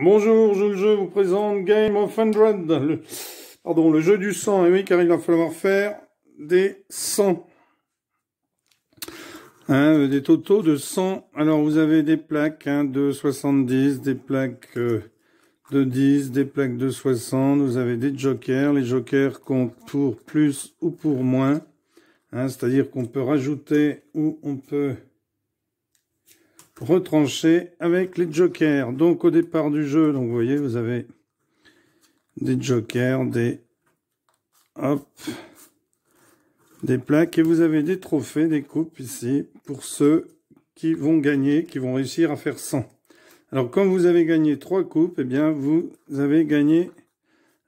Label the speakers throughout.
Speaker 1: Bonjour, je vous présente Game of Hundred, le, pardon, le jeu du sang. Et oui, car il va falloir faire des 100. Hein, des totaux de 100. Alors, vous avez des plaques hein, de 70, euh, des plaques de 10, des plaques de 60. Vous avez des jokers. Les jokers comptent pour plus ou pour moins. Hein, c'est-à-dire qu'on peut rajouter ou on peut retranché avec les jokers. Donc au départ du jeu, donc vous voyez, vous avez des jokers, des hop, des plaques et vous avez des trophées, des coupes ici pour ceux qui vont gagner, qui vont réussir à faire 100. Alors quand vous avez gagné trois coupes, eh bien vous avez gagné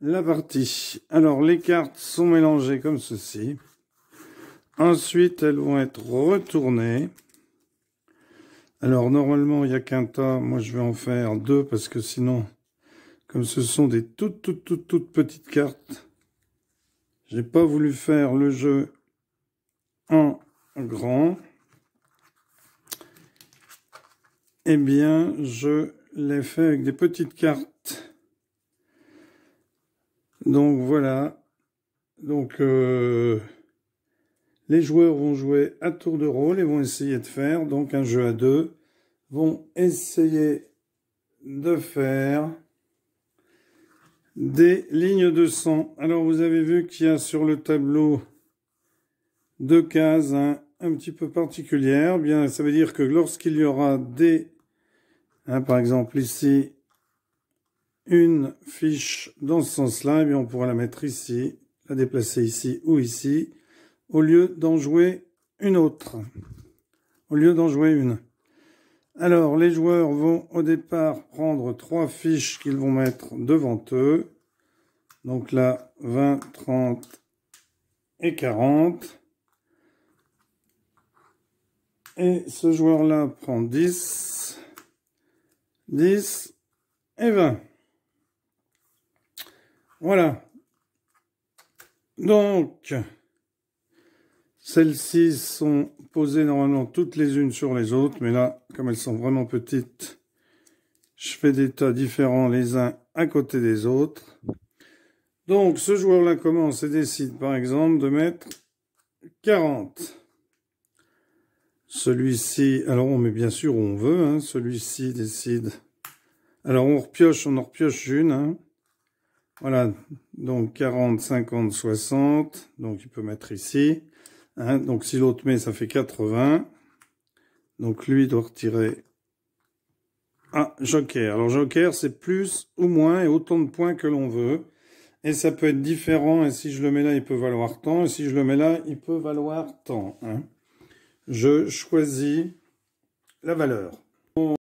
Speaker 1: la partie. Alors les cartes sont mélangées comme ceci. Ensuite, elles vont être retournées. Alors normalement, il n'y a qu'un tas. Moi, je vais en faire deux parce que sinon, comme ce sont des toutes, toutes, toutes, toutes petites cartes, j'ai pas voulu faire le jeu en grand. Eh bien, je l'ai fait avec des petites cartes. Donc voilà. Donc... Euh les joueurs vont jouer à tour de rôle et vont essayer de faire donc un jeu à deux. Vont essayer de faire des lignes de sang. Alors vous avez vu qu'il y a sur le tableau deux cases hein, un petit peu particulières. bien, ça veut dire que lorsqu'il y aura des, hein, par exemple ici, une fiche dans ce sens-là, eh on pourra la mettre ici, la déplacer ici ou ici au lieu d'en jouer une autre. Au lieu d'en jouer une. Alors, les joueurs vont au départ prendre trois fiches qu'ils vont mettre devant eux. Donc là, 20, 30 et 40. Et ce joueur-là prend 10, 10 et 20. Voilà. Donc, celles-ci sont posées normalement toutes les unes sur les autres, mais là, comme elles sont vraiment petites, je fais des tas différents les uns à côté des autres. Donc, ce joueur-là commence et décide, par exemple, de mettre 40. Celui-ci, alors on met bien sûr où on veut, hein. celui-ci décide. Alors on repioche, on en repioche une. Hein. Voilà, donc 40, 50, 60. Donc il peut mettre ici. Hein, donc si l'autre met, ça fait 80. Donc lui doit retirer... Ah, joker. Alors joker, c'est plus ou moins et autant de points que l'on veut. Et ça peut être différent. Et si je le mets là, il peut valoir tant. Et si je le mets là, il peut valoir tant. Hein. Je choisis la valeur.